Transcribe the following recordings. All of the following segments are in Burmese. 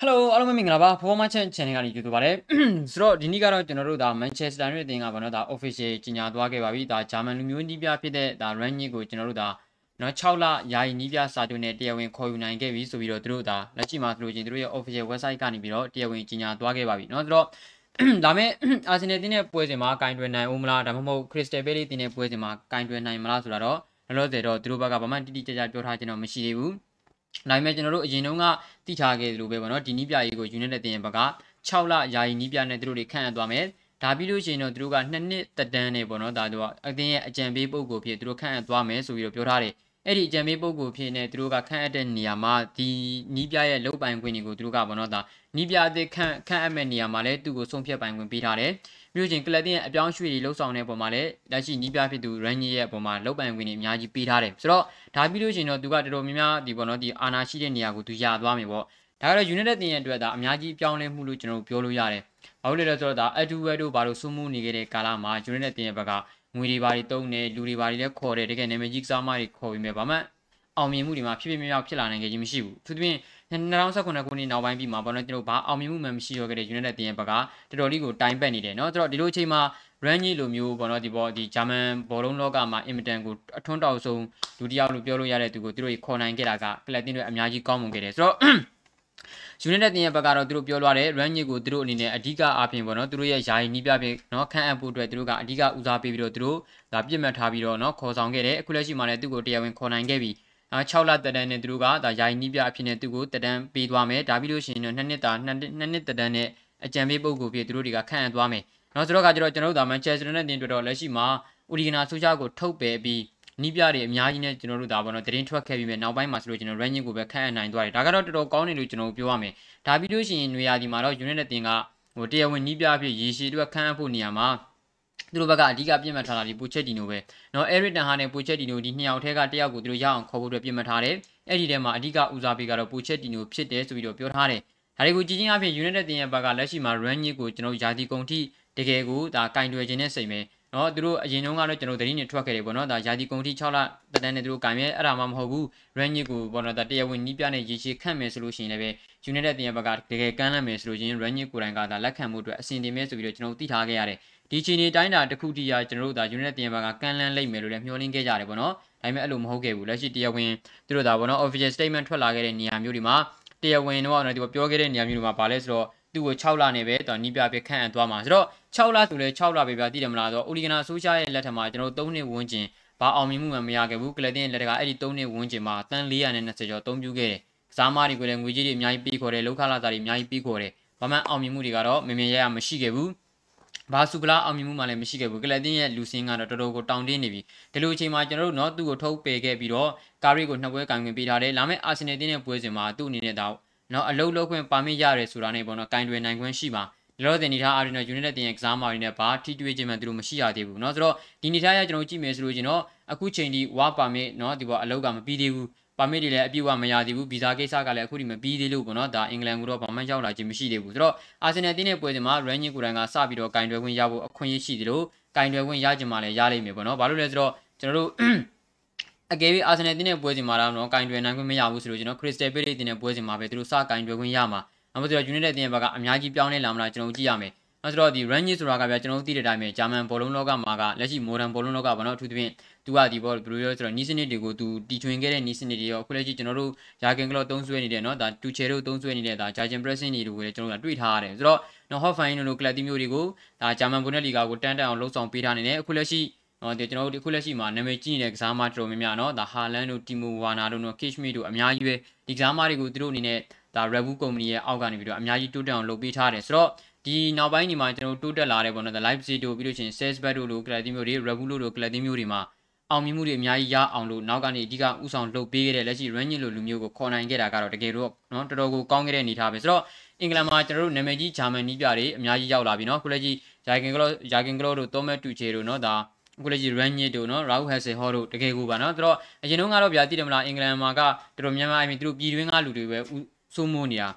Hello အားလုံးမင်္ဂလာပါ Performance Channel ကနေကြိုဆိုပါရစေ။ဆိုတော့ဒီနေ့ကတော့ကျွန်တော်တို့ဒါ Manchester United အသင်းကဘာလို့ဒါ official ကြီးညာသွားခဲ့ပါပြီ။ဒါ German လူမျိုးနီးပြဖြစ်တဲ့ဒါ Rangnick ကိုကျွန်တော်တို့ဒါနော်6လယာယီနီးပြစာချုပ်နဲ့တရားဝင်ခေါ်ယူနိုင်ခဲ့ပြီဆိုပြီးတော့သူတို့ဒါလက်ရှိမှာသူတို့ချင်းသူတို့ရဲ့ official website ကနေပြီးတော့တရားဝင်ကြီးညာသွားခဲ့ပါပြီ။နော်ဆိုတော့ဒါမဲ့ Arsenal တင်းတဲ့ပွဲစဉ်မှာကင်တွယ်နိုင်ဦးမလားဒါမှမဟုတ် Crystal Palace တင်းတဲ့ပွဲစဉ်မှာကင်တွယ်နိုင်မလားဆိုတာတော့လောလောဆယ်တော့သူတို့ဘက်ကဘာမှတိတိကျကျပြောထားခြင်းတော့မရှိသေးဘူး။နိုင်မဲ့ကျွန်တော်တို့အရင်တုန်းကသိထားခဲ့လို့ပဲပေါ့နော်ဒီနီးပြရေးကို unit နဲ့တင်ရင်ဘက6လယာယီနီးပြနဲ့သူတို့တွေခန့်အပ်သွားမယ်ဒါပြီးလို့ရှိရင်တော့သူတို့က2နှစ်တက်တန်းနေပေါ့နော်ဒါတို့ကအတင်းရဲ့အကြံပေးပုံကိုဖြစ်သူတို့ခန့်အပ်သွားမယ်ဆိုပြီးတော့ပြောထားတယ်အဲ့ဒီအကြံပေးပုံကိုဖြစ်နေသူတို့ကခန့်အပ်တဲ့နေရာမှာဒီနီးပြရဲ့လုံပိုင်ခွင့်တွေကိုသူတို့ကပေါ့နော်ဒါနီးပြအသစ်ခန့်ခန့်အပ်မဲ့နေရာမှာလည်းသူ့ကိုဆုံးဖြတ်ပိုင်ခွင့်ပေးထားတယ်မြို့ချင်းကလပ်တင်ရဲ့အပြောင်းရွှေ့တွေလှုပ်ဆောင်တဲ့ပုံမှာလည်းလက်ရှိနီးပြဖြစ်သူရန်ကြီးရဲ့ပုံမှာလောက်ပိုင်ဝင်နေအများကြီးပေးထားတယ်ဆိုတော့ဒါပြီးလို့ရှင်တော့သူကတော်တော်များများဒီပေါ်တော့ဒီအာနာရှိတဲ့နေရာကိုသူရသွားမယ်ပေါ့ဒါကတော့ United တင်ရဲ့အတွက်ဒါအများကြီးပြောင်းလဲမှုလို့ကျွန်တော်တို့ပြောလို့ရတယ်။ဘာလို့လဲဆိုတော့ဒါအတူဝဲတို့ဘာလို့စုမှုနေခဲ့တဲ့ကာလမှာ United တင်ရဲ့ဘက်ကငွေတွေဘာတွေတုံးနေလူတွေဘာတွေလည်းခေါ်တယ်တကယ်နာမည်ကြီးကစားမတွေခေါ်ပြီးမြဲဘာမှအောင်မြင်မှုတွေမှာဖြစ်ဖြစ်မြောက်ဖြစ်လာနိုင်ခဲ့ခြင်းမရှိဘူးသူတို့ပြင်2019ခုနှစ်နောက်ပိုင်းပြီးမှာဘာလို့ကျွန်တော်ဘာအောင်မြင်မှုမှမရှိတော့ခဲ့တဲ့ United တင်ရဲ့ဘက်ကတော်တော်လေးကိုတိုင်ပတ်နေတယ်เนาะဆိုတော့ဒီလိုအချိန်မှာ brand ကြီးလိုမျိုးဘောနော်ဒီဘောဒီဂျာမန်ဘောလုံးလောကမှာ Imtan ကိုအထွန်းတောက်ဆုံးလူတစ်ယောက်လို့ပြောလို့ရတဲ့သူကိုသူတို့ခေါ်နိုင်ခဲ့တာကကလပ်တင်တွေအများကြီးကောင်းမွန်ခဲ့တယ်ဆိုတော့ United တင်ရဲ့ဘက်ကတော့သူတို့ပြောလာတဲ့ run ညစ်ကိုသူတို့အနေနဲ့အဓိကအားဖြင့်ပေါ့နော်သူတို့ရဲ့ယာယီနီးပြပြင်နော်ခန့်အပ်ဖို့အတွက်သူတို့ကအဓိကဦးစားပေးပြီးတော့သူတို့ဒါပြစ်မှတ်ထားပြီးတော့နော်ခေါ်ဆောင်ခဲ့တယ်အခုလက်ရှိမှာလည်းသူ့ကိုတရားဝင်ခေါ်နိုင်ခဲ့ပြီး6လတက်တန်းနဲ့သူတို့ကဒါယာယီနီးပြအဖြစ်နဲ့သူကိုတက်တန်းပေးသွားမယ်ဒါပြီးလို့ရှိရင်တော့2နှစ်တာ2နှစ်တက်တန်းနဲ့အကြံပေးပုဂ္ဂိုလ်ဖြစ်သူတို့တွေကခန့်အပ်သွားမယ်နော်ဆိုတော့ကကျတော့ကျွန်တော်တို့ဒါမန်ချက်စတာနဲ့တင်တွေ့တော့လက်ရှိမှာဥဒီဂနာဆူချာကိုထုတ်ပယ်ပြီးနီးပြတွေအများကြီးနဲ့ကျွန်တော်တို့ဒါပေါ့နော်တရင်ထွက်ခဲ့ပြီးမြနောက်ပိုင်းမှာဆိုလို့ကျွန်တော် ranking ကိုပဲခန့်အပ်နိုင်သွားတယ်ဒါကတော့တော်တော်ကောင်းတယ်လို့ကျွန်တော်ပြောရမယ်ဒါပြီးလို့ရှိရင်နေရာဒီမှာတော့ unit နဲ့တင်ကဟိုတရားဝင်နီးပြအဖြစ်ရေရှည်အတွက်ခန့်အပ်ဖို့နေရာမှာသူတို့ဘက်ကအဓိကပြင်မှတ်ထားတာဒီပိုချက်တီနိုပဲနော်အဲရစ်တန်ဟာနဲ့ပိုချက်တီနိုဒီနှစ်ယောက်ထဲကတယောက်ကိုသူတို့ရအောင်ခေါ်ဖို့အတွက်ပြင်မှတ်ထားတယ်အဲ့ဒီထဲမှာအဓိကဦးစားပေးကတော့ပိုချက်တီနိုဖြစ်တယ်ဆိုပြီးတော့ပြောထားတယ်ဒါတွေကိုကြည့်ချင်းအပြင် United တင်ရဘက်ကလက်ရှိမှာ run ညစ်ကိုကျွန်တော်ယာတီကုံထိတကယ်ကိုဒါကင်တွယ်ခြင်းနဲ့စိတ်ပဲနော်သူတို့အရင်တုန်းကတော့ကျွန်တော်သတင်းတွေထွက်ခဲ့တယ်ပေါ့နော်ဒါယာတီကုံထိ6လတန်းနဲ့သူတို့ကင်ရဲအဲ့ဒါမှမဟုတ်ဘူး run ညစ်ကိုပေါ့နော်ဒါတရားဝင်နီးပြနဲ့ရေရှည်ခန့်မယ်ဆိုလို့ရှိရင်လည်း United တင်ရဘက်ကတကယ်ကမ်းလှမ်းမယ်ဆိုလို့ချင်း run ညစ်ကိုယ်တိုင်ကဒါလက်ခံမှုအတွက်အဆင်တင်မယ်ဆိုပြီးတော့ကျွန်တော်သိထားခဲ့ရတယ်ဒီချီနေတိုင်းတာတစ်ခုတည်းရာကျွန်တော်တို့ဒါ unit တင်ပါကကန်လန်းလိမ့်မယ်လို့လည်းမျှော်လင့်ခဲ့ကြတယ်ပေါ့နော်ဒါပေမဲ့အဲ့လိုမဟုတ်ခဲ့ဘူးလက်ရှိတရားဝင်သူတို့ဒါပေါ့နော် official statement ထွက်လာခဲ့တဲ့နေရာမျိုးတွေမှာတရားဝင်တော့နော်ဒီပြောခဲ့တဲ့နေရာမျိုးတွေမှာဗာလဲဆိုတော့သူ့ကို6လနဲ့ပဲတော်နီးပြပြခန့်အပ်သွားမှာဆိုတော့6လဆိုလဲ6လပဲပြတည်တယ်မလားဆိုတော့အိုလီဂနာဆိုရှာရဲ့လက်ထက်မှာကျွန်တော်တို့3နှစ်ဝန်းကျင်ဘာအောင်မြင်မှုမှမရခဲ့ဘူးကလတင်လက်ထက်ကအဲ့ဒီ3နှစ်ဝန်းကျင်မှာတန်420ကျော်အသုံးပြုခဲ့တယ်ကစားမတွေကိုလည်းငွေကြေးတွေအများကြီးပေးခေါ်တယ်လောက်ခလာတာတွေအများကြီးပေးခေါ်တယ်ဘာမှအောင်မြင်မှုတွေကတော့မမြင်ရရမရှိခဲ့ဘူးဘာစုပလာအောင်မြင်မှုမှလည်းမရှိခဲ့ဘူးကလပ်တင်ရဲ့လူစင်းကတော့တော်တော်ကိုတောင်းတင်းနေပြီဒီလိုအချိန်မှာကျွန်တော်တို့တော့သူ့ကိုထုတ်ပယ်ခဲ့ပြီးတော့ကာရီကိုနှစ်ပွဲကန်ခွင့်ပေးထားတယ်လာမယ့်အာဆင်နယ်တင်ရဲ့ပွဲစဉ်မှာသူ့အနေနဲ့တော့နော်အလုတ်လောက်ခွင့်ပါမရရဲဆိုတာနဲ့ပေါ့နော်ကန်တွယ်နိုင်ခွင့်ရှိပါလောတဲ့နေထားအာရီနိုယူနိုက်တက်တင်ရဲ့ကစားမာရီနဲ့ဘာထိတွေ့ခြင်းမှသူတို့မရှိရသေးဘူးเนาะဆိုတော့ဒီနေထားရကျွန်တော်ကြည့်မယ်ဆိုလို့ရှင်တော့အခုချိန်ဒီဝါပါမေเนาะဒီပေါ်အလောက်ကမပြီးသေးဘူးပါမစ်တွေလည်းအပြည့်အဝမရသေးဘူးဗီဇာကိစ္စကလည်းအခုဒီမပြီးသေးလို့ပေါ့နော်ဒါအင်္ဂလန်ကတော့ဘာမှရောက်လာခြင်းမရှိသေးဘူးဆိုတော့အာဆင်နယ်တင်းရဲ့ပွဲစဉ်မှာ Rangin ကိုယ်တိုင်ကစပြီးတော့ကင်တွယ်ခွင့်ရဖို့အခွင့်အရေးရှိသလိုကင်တွယ်ခွင့်ရခြင်းမှလည်းရလိမ့်မယ်ပေါ့နော်ဘာလို့လဲဆိုတော့ကျွန်တော်တို့အကယ်၍အာဆင်နယ်တင်းရဲ့ပွဲစဉ်မှာတော့နော်ကင်တွယ်နိုင်ခွင့်မရဘူးဆိုလို့ကျွန်တော် Crystal Palace တင်းရဲ့ပွဲစဉ်မှာပဲသူတို့စကင်တွယ်ခွင့်ရမှာအမှဆိုတော့ United တင်းရဲ့ဘက်ကအများကြီးပြောင်းလဲလာမလားကျွန်တော်ကြည့်ရမယ်အဲဆိုတော့ဒီ Range ဆိုတာကဗျာကျွန်တော်တို့သိတဲ့အတိုင်းပဲဂျာမန်ဘောလုံးလောကမှာကလက်ရှိ modern ဘောလုံးလောကဘာလို့အထူးသဖြင့်သူကဒီဘောဘယ်လိုလဲဆိုတော့နီးစနစ်တွေကိုသူတီထွင်ခဲ့တဲ့နီးစနစ်တွေရောအခုလက်ရှိကျွန်တော်တို့ယာကင်ကလော့သုံးဆွဲနေတယ်နော်ဒါတူချေတို့သုံးဆွဲနေတဲ့ဒါဂျာဂျင်ပရက်ဆင်တွေကိုလည်းကျွန်တော်တို့ကတွေ့ထားရတယ်ဆိုတော့နော်ဟော့ဖိုင်တို့လိုကလပ်တီမျိုးတွေကိုဒါဂျာမန်ဘုန်ဒက်လီဂါကိုတန်းတန်းအောင်လှုပ်ဆောင်ပေးထားနေတယ်အခုလက်ရှိနော်ဒီကျွန်တော်တို့ဒီခုလက်ရှိမှာနာမည်ကြီးနေတဲ့ကစားမတော်တော်များများနော်ဒါဟာလန်တို့တီမိုဝါနာတို့နော်ကိရှမီတို့အများကြီးပဲဒီကစားမတွေကိုသူတို့အနေနဲ့ဒါ Red Bull Company ရဲ့အောက်ကနေပြီးတော့အများကြီးတိုးတက်အောင်လုပ်ပေးထားတယ်ဆိုတော့ဒီနောက်ပိုင်းဒီမှာကျွန်တော်တိုးတက်လာတဲ့ပေါ့နော် the live video ပြီးလို့ရှိရင် sales back တို့လို credit မျိုးတွေ review လို့လို credit မျိုးတွေမှာအောင်မြင်မှုတွေအများကြီးရအောင်လို့နောက်ကနေအဓိကဥဆောင်လုပ်ပေးခဲ့တဲ့လက်ရှိ running လိုလူမျိုးကိုခေါ်နိုင်ခဲ့တာကတော့တကယ်တော့နော်တော်တော်ကိုကောင်းခဲ့တဲ့အနေထားပဲဆိုတော့အင်္ဂလန်မှာကျွန်တော်တို့နာမည်ကြီးဂျာမန်နီးပြတွေအများကြီးရောက်လာပြီနော်ခုလက်ကြီးဂျာဂင်ကလော့ဂျာဂင်ကလော့တို့တောမက်တူချေတို့နော်ဒါအခုလက်ရှိ Ranjit တို့နော် Rahul Hasan ဟောတို့တကယ်ကိုပါနော်သူတို့အရင်တုန်းကတော့ဗျာသိတယ်မလားအင်္ဂလန်မှာကတော်တော်များများအပြင်သူတို့ပြည်တွင်းကလူတွေပဲစိုးမိုးနေတာ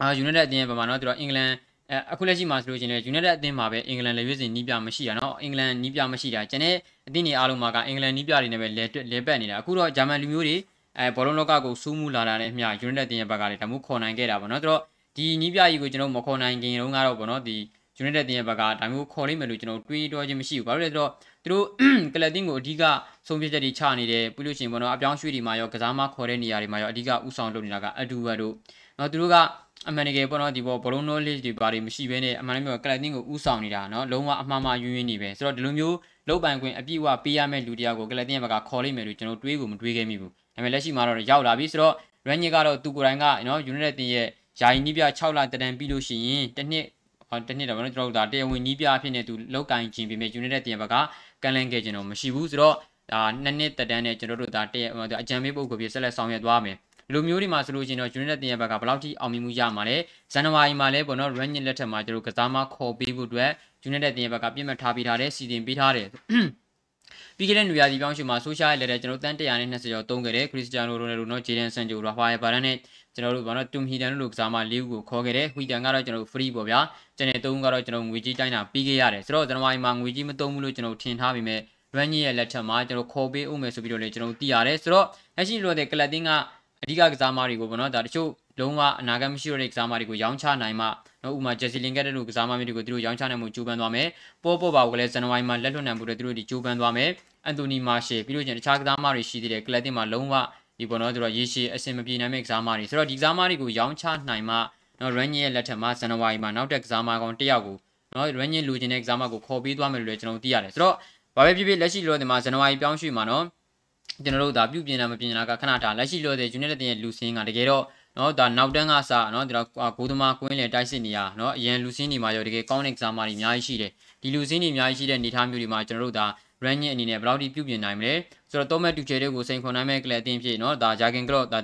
အာ United အတင်းပဲပါနော်သူတို့အင်္ဂလန်အဲအခုလက်ရှိမှာဆိုလို့ရှင်လေ United အသင်းမှာပဲအင်္ဂလန်လေရွေးစင်နီးပြမရှိတာเนาะအင်္ဂလန်နီးပြမရှိတာကျန်တဲ့အသင်းတွေအားလုံးမှာကအင်္ဂလန်နီးပြတွေနဲ့ပဲလဲတွက်လဲပတ်နေတာအခုတော့ဂျာမန်လူမျိုးတွေအဲဘောလုံးလောကကိုစူးမှုလာတာနဲ့အမျှ United အသင်းရဲ့ဘက်ကလည်းဒါမှမဟုတ်ခေါ်နိုင်ခဲ့တာပေါ့เนาะဆိုတော့ဒီနီးပြကြီးကိုကျွန်တော်မခေါ်နိုင်ခင်တုန်းကတော့ပေါ့เนาะဒီ United တင်ရဲ့ဘက်ကဒါမျိုးခေါ်လိမ့်မယ်လို့ကျွန်တော်တွေးတော့ခြင်းမရှိဘူး။ဘာလို့လဲဆိုတော့သူတို့ကလပ်တင်းကိုအဓိကဆုံးဖြတ်ချက်တွေချနေတယ်ပြီးလို့ရှိရင်ဘောနော်အပြောင်းရွှေ့တွေမှာရောကစားမခေါ်တဲ့နေရာတွေမှာရောအဓိကဥဆောင်လုပ်နေတာကအဒူဝတ်တို့။နော်သူတို့ကအမှန်တကယ်ပေါ့နော်ဒီပေါ်ဘလုံး knowledge တွေဘာတွေမရှိဘဲနဲ့အမှန်တကယ်ကလပ်တင်းကိုဥဆောင်နေတာနော်လုံးဝအမှားမှားယွင်းယွင်းနေပဲဆိုတော့ဒီလိုမျိုးလုတ်ပိုင်ခွင့်အပြည့်အဝပေးရမယ့်လူတယောက်ကိုကလပ်တင်းဘက်ကခေါ်လိုက်မယ်လို့ကျွန်တော်တွေးကိုမတွေးခဲ့မိဘူးဒါပေမဲ့လက်ရှိမှာတော့ရောက်လာပြီဆိုတော့ Ranier ကတော့သူကိုယ်တိုင်ကနော် United တင်ရဲ့ယာယီနီးပြ6လတန်ပြီးလို့ရှိရင်တစ်နှစ်တစ်နှစ်တော့ဗောနော်ကျွန်တော်တို့ဒါတရားဝင်နီးပြအဖြစ်နဲ့သူလောက်ကင်ခြင်းပေမဲ့ United တင်ဘက်ကကန်လန့်ခဲ့ခြင်းတော့မရှိဘူးဆိုတော့ဒါနှစ်နှစ်တက်တန်းနဲ့ကျွန်တော်တို့ဒါတရားအကြံပေးပုဂ္ဂိုလ်ပြဆက်လက်ဆောင်ရွက်သွားမယ်ဒီလိုမျိုးတွေမှာဆိုလို့ရှိရင်တော့ United တင်ရဘက်ကဘယ်လောက်ထိအောင်မြင်မှုရမှာလဲဇန်နဝါရီမှာလဲပေါ့နော် Running လက်ထက်မှာကျွန်တော်ကစားမခေါ်ပေးဖို့အတွက် United တင်ရဘက်ကပြင်မှတ်ထားပေးထားတယ်စီစဉ်ပေးထားတယ်ပြီးခဲ့တဲ့နွေရာသီပြောင်းရှင်မှာဆိုရှာရဲ့လက်ထဲကျွန်တော်တန်း120ကျော်သုံးခဲ့တယ်ခရစ္စတီယာနိုရိုနယ်ဒိုနော်ဂျေဒန်ဆန်ဂျိုရာဖာယယ်ဘာရန်နဲ့ကျွန်တော်တို့ဘာလို့တူမီဟီတန်တို့လိုကစားမ၄ဦးကိုခေါ်ခဲ့တယ်ဟီတန်ကတော့ကျွန်တော် free ပေါ့ဗျာကျန်တဲ့၃ဦးကတော့ကျွန်တော်ငွေကြီးတိုင်းတာပြီးခဲ့ရတယ်ဆိုတော့ဇန်နဝါရီမှာငွေကြီးမသုံးဘူးလို့ကျွန်တော်ထင်ထားပေမဲ့ Running ရဲ့လက်ထက်မှာကျွန်တော်ခေါ်ပေးဦးမယ်ဆိုပြီးတော့လည်းကျွန်တော်သိရတယ်ဆိုတော့လက်ရှိလိုတဲ့ကလပ်တင်းကအဓိကကစားမတွေကိုပေါ့နော်ဒါတချို့လုံးဝအနာဂတ်မရှိတော့တဲ့ကစားမတွေကိုရောင်းချနိုင်မှနော်ဥမာဂျက်စီလင်ကက်တဲ့လူကစားမတွေကိုသူတို့ရောင်းချနိုင်မှုကြိုးပမ်းသွားမယ်ပေါ်ပေါ်ပါကိုလည်းဇန်နဝါရီမှာလက်လွတ်နိုင်မှုတွေသူတို့ဒီကြိုးပမ်းသွားမယ်အန်တိုနီမာရှေပြီးလို့ကျန်တခြားကစားမတွေရှိသေးတယ်ကလပ်တင်မှာလုံးဝဒီပေါ်တော့သူတို့ရေရှည်အဆင်မပြေနိုင်မယ့်ကစားမတွေဆိုတော့ဒီကစားမတွေကိုရောင်းချနိုင်မှနော်ရန်ရဲ့လက်ထက်မှာဇန်နဝါရီမှာနောက်ထပ်ကစားမကောင်တစ်ယောက်ကိုနော်ရန်ရဲ့လူချင်းတဲ့ကစားမကိုခေါ်ပေးသွားမယ်လို့လည်းကျွန်တော်သိရတယ်ဆိုတော့ဘာပဲဖြစ်ဖြစ်လက်ရှိလောတဲ့မှာဇန်နဝါရီပြောင်းရွှေ့မှာနော်ကျွန်တော်တို့ဒါပြုပြင်တာမပြင်တာကခဏဒါလက်ရှိလောတဲ့ unit တင်ရဲ့လူစင်းကတကယ်တော့နော်ဒါနောက်တန်းကစနော်ဒါကိုသမာကွင်းလေတိုက်စစ်နေရနော်အရင်လူစင်းတွေမှာရောတကယ်ကောင်းတဲ့ကစားမာတွေအများကြီးရှိတယ်ဒီလူစင်းတွေအများကြီးရှိတဲ့နေသားမျိုးတွေမှာကျွန်တော်တို့ဒါ brand ရဲ့အနေနဲ့ဘယ်လောက်ထိပြုပြင်နိုင်မလဲဆိုတော့ Thomas Tuchel တို့ကိုစိန်ခေါ်နိုင်မဲ့ကလပ်အသင်းဖြစ်နော်ဒါ Jurgen Klopp ဒါ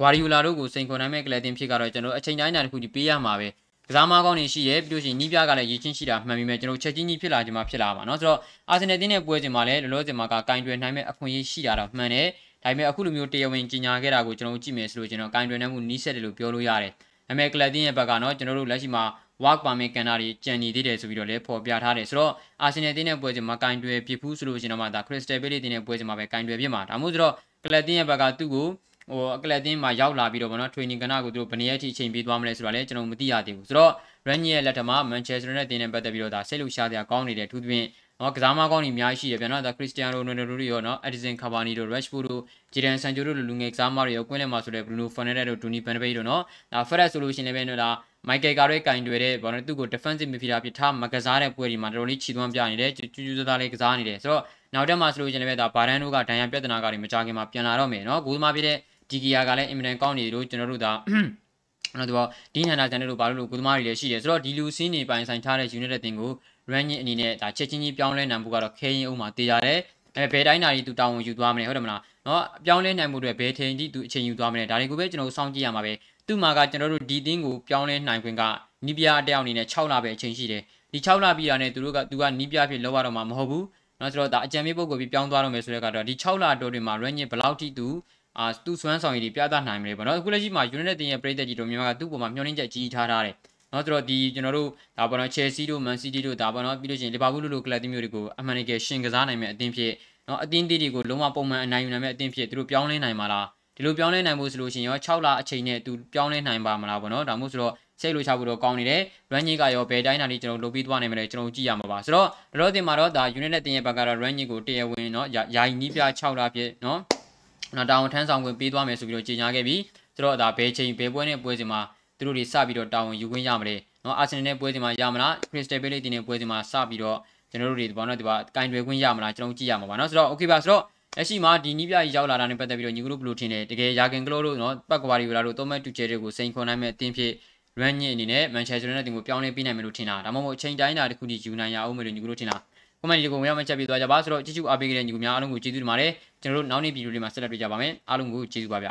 Guardiola တို့ကိုစိန်ခေါ်နိုင်မဲ့ကလပ်အသင်းဖြစ်ကတော့ကျွန်တော်အချိန်တိုင်းတာတစ်ခုဒီပေးရမှာပဲကစားမကောင်းနေရှိရဲပြီးလို့ရှိရင်နီးပြားကလည်းရေချင်းရှိတာမှန်ပေမဲ့ကျွန်တော်ချက်ချင်းကြီးဖြစ်လာခြင်းမှာဖြစ်လာပါเนาะဆိုတော့အာဆင်နယ်တင်းရဲ့ပွဲစဉ်မှာလည်းလောလောဆယ်မှာကကင်တွယ်နိုင်မဲ့အခွင့်အရေးရှိတာတော့မှန်တယ်ဒါပေမဲ့အခုလိုမျိုးတရားဝင်ကြီးညာခဲ့တာကိုကျွန်တော်ကြည့်မယ်ဆိုလို့ကျွန်တော်ကင်တွယ်နိုင်မှုနီးစက်တယ်လို့ပြောလို့ရတယ်အမေကလပ်တင်းရဲ့ဘက်ကเนาะကျွန်တော်တို့လက်ရှိမှာ work permit ကန်တာတွေကြံနေသေးတယ်ဆိုပြီးတော့လည်းဖော်ပြထားတယ်ဆိုတော့အာဆင်နယ်တင်းရဲ့ပွဲစဉ်မှာကင်တွယ်ပြဖူးဆိုလို့ကျွန်တော်မှဒါ Crystal Palace တင်းရဲ့ပွဲစဉ်မှာပဲကင်တွယ်ပြမှာဒါမှမဟုတ်ဆိုတော့ကလပ်တင်းရဲ့ဘက်ကသူ့ကိုဟိုအကလက်တင်းမှာရောက်လာပြီးတော့ဗောနော် training ကဏ္ဍကိုသူတို့ဘယ်နေရာထိအချိန်ပေးသွားမလဲဆိုတာလည်းကျွန်တော်မသိရသေးဘူးဆိုတော့ Rani ရဲ့လက်ထက်မှာ Manchester United တင်းနဲ့ပတ်သက်ပြီးတော့ဒါစိတ်လှုပ်ရှားစရာကောင်းနေတယ်ထူးသဖြင့်နော်ကစားမကောင်းတွေအများကြီးရှိတယ်ဗျာနော်ဒါ Cristiano Ronaldo တို့ရောနော် Edison Cavani တို့ Rashford တို့ Jadon Sancho တို့လူငယ်ကစားမတွေရောကွင်းလယ်မှာဆိုတဲ့ Bruno Fernandes တို့ Donny van de Beek တို့နော်ဒါ Ferret ဆိုလို့ရှိရင်လည်းပဲနော်ဒါ Michael Carrick ကင်တွေတဲ့ဘောနော်သူ့ကို defensive midfielder ဖြစ်ထားမကစားတဲ့ပွဲဒီမှာတော်တော်လေးခြိသွမ်းပြနေတယ်ကျူးကျူးသားသားလေးကစားနေတယ်ဆိုတော့နောက်တက်မှာဆိုလို့ရှိရင်လည်းပဲဒါ Varane တို့ကဒဏ်ရာပြဿနာကတွေမကြခင်မှာပြန်လာတော့မယ်နော်ဂိုးသမားပြတဲ့ဒီဂီယာကလည်းအင်မတန်ကောင်းနေလို့ကျွန်တော်တို့သာနော်တို့ဒီနန္ဒာကျန်တဲ့လို့ဘာလို့လို့ကုသမားတွေလည်းရှိတယ်ဆိုတော့ဒီလူစင်းနေပိုင်ဆိုင်ထားတဲ့ unit တဲ့တင်ကို running အနေနဲ့ဒါချက်ချင်းကြီးပြောင်းလဲနိုင်ဖို့ကတော့ခဲရင်အောင်မှာတည်ရတယ်အဲဘယ်တိုင်းနာရီသူတောင်းဝင်ယူသွားမလဲဟုတ်တယ်မလားနော်ပြောင်းလဲနိုင်မှုတွေဘယ်ထိန်တိသူအချိန်ယူသွားမလဲဒါတွေကိုပဲကျွန်တော်စောင့်ကြည့်ရမှာပဲသူ့မှာကကျွန်တော်တို့ဒီသင်းကိုပြောင်းလဲနိုင်ခွင့်ကနီးပြားအတောင်အနေနဲ့6လပဲအချိန်ရှိတယ်ဒီ6လပြီးတာနဲ့သူတို့ကသူကနီးပြားဖြစ်လောက်ရတော့မှာမဟုတ်ဘူးနော်ဆိုတော့ဒါအကြံပေးပုဂ္ဂိုလ်ပြီးပြောင်းသွားတော့မယ်ဆိုတဲ့ကတော့ဒီ6လအတွင်းမှာ running ဘယ်လောက်ထိသူအာသူ့စွမ်းဆောင်ရည်တွေပြသနိုင်မလဲပေါ့နော်အခုလက်ရှိမှာ United တင်ရဲ့ပြည်သက်ကြီးတို့မြန်မာကသူ့ပုံမှာမျှော်လင့်ချက်ကြီးထားထားတယ်เนาะဆိုတော့ဒီကျွန်တော်တို့ဒါပေါ့နော် Chelsea တို့ Man City တို့ဒါပေါ့နော်ပြီးလို့ရှိရင် Liverpool တို့လိုကလပ်မျိုးတွေကိုအမှန်တကယ်ရှင်ကစားနိုင်မယ့်အသင်းဖြစ်เนาะအသင်းသေးတွေကိုလုံးဝပုံမှန်အနိုင်ယူနိုင်မယ့်အသင်းဖြစ်သူတို့ပြောင်းလဲနိုင်မှာလားဒီလိုပြောင်းလဲနိုင်ဖို့ဆိုလို့ရှိရင်ရော6လအချိန်နဲ့သူပြောင်းလဲနိုင်ပါမလားပေါ့နော်ဒါမှမဟုတ်ဆိုတော့စိတ်လိုချဖို့တော့ကောင်းနေတယ် running ကရောဘယ်တိုင်းတာလေးကျွန်တော်လုပ်ပြီးသွားနိုင်မလဲကျွန်တော်ကြည့်ရမှာပါဆိုတော့တော်တော်တင်မှာတော့ဒါ unit နဲ့တင်ရဲ့ဘက်ကတော့ running ကိုတရားဝင်เนาะယာယီနီးပြ6လဖြစ်เนาะနော်တာဝန်ထမ်းဆောင်ခွင့်ပေးသွားမယ်ဆိုပြီးတော့ကြေညာခဲ့ပြီးသူတို့ဒါဘယ်ချိန်ဘယ်ပွဲနဲ့ပွဲစဉ်မှာသူတို့တွေစပြီးတော့တာဝန်ယူခွင့်ရမလဲနော်အာဆင်နယ်နဲ့ပွဲစဉ်မှာရမလားခရစ်စတယ်ဘေးလိတင်နဲ့ပွဲစဉ်မှာစပြီးတော့ကျွန်တော်တို့တွေဒီဘောနော်ဒီပါကင်တွေခွင့်ရမလားကျွန်တော်ကြည့်ရမှာပါနော်ဆိုတော့ okay ပါဆိုတော့လက်ရှိမှာဒီနီးပြကြီးရောက်လာတာနဲ့ပတ်သက်ပြီးတော့ညီကလို့ဘလို့ထင်တယ်တကယ်ရာဂင်ကလို့တို့နော်ပတ်ကွာရီဗလာတို့သုံးမဲ့တူချဲတွေကိုစိန်ခွန်နိုင်မဲ့အသင်းဖြစ်ရန်ညစ်အနေနဲ့မန်ချက်စတာနဲ့တင်ကိုပြောင်းလဲပေးနိုင်မယ်လို့ထင်တာဒါမှမဟုတ်အချိန်တိုင်းတာတစ်ခုတည်းယူနိုင်ရအောင်မယ်လို့ညီကလို့ထင်တာ comment တွေကိုဝင်ရောက်မှချက်ပြီးသွားကြပါဆိုတော့ကြည့်ကြည့်အားပေးကြတဲ့ညီကိုများအားလုံးကိုကျေးဇူးတင်ပါတယ်ကျွန်တော်တို့နောက်နေ့ဗီဒီယိုတွေမှာဆက်လက်တွေ့ကြပါမယ်အားလုံးကိုကျေးဇူးပါဗျ